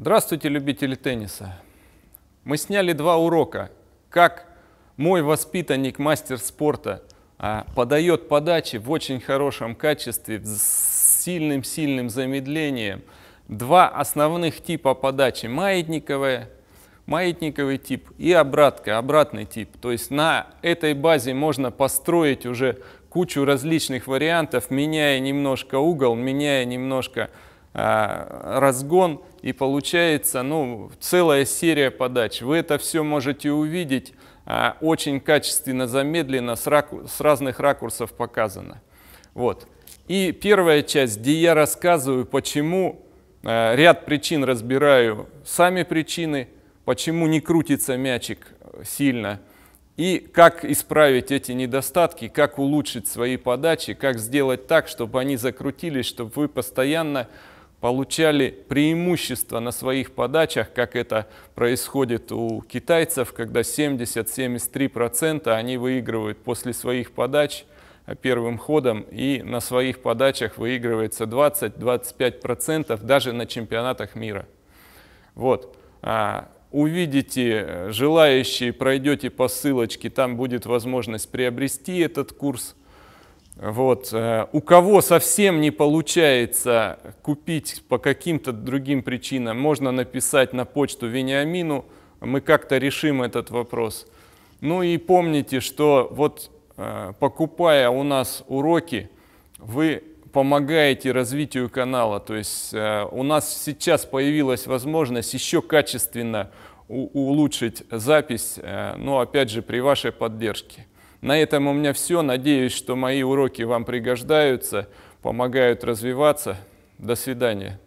Здравствуйте, любители тенниса. Мы сняли два урока, как мой воспитанник, мастер спорта, а, подает подачи в очень хорошем качестве, с сильным-сильным замедлением. Два основных типа подачи, маятниковая, маятниковый тип и обратка, обратный тип. То есть на этой базе можно построить уже кучу различных вариантов, меняя немножко угол, меняя немножко э, разгон и получается ну, целая серия подач. Вы это все можете увидеть, а, очень качественно, замедленно, с, раку с разных ракурсов показано. Вот. И первая часть, где я рассказываю, почему, а, ряд причин разбираю, сами причины, почему не крутится мячик э, сильно, и как исправить эти недостатки, как улучшить свои подачи, как сделать так, чтобы они закрутились, чтобы вы постоянно получали преимущество на своих подачах, как это происходит у китайцев, когда 70-73% они выигрывают после своих подач а, первым ходом, и на своих подачах выигрывается 20-25% даже на чемпионатах мира. Вот. А, увидите э, желающие, пройдете по ссылочке, там будет возможность приобрести этот курс. Вот. Э, у кого совсем не получается купить по каким-то другим причинам, можно написать на почту Вениамину, мы как-то решим этот вопрос. Ну и помните, что вот э, покупая у нас уроки, вы помогаете развитию канала. То есть э, у нас сейчас появилась возможность еще качественно улучшить запись, но ну, опять же при вашей поддержке. На этом у меня все. Надеюсь, что мои уроки вам пригождаются, помогают развиваться. До свидания.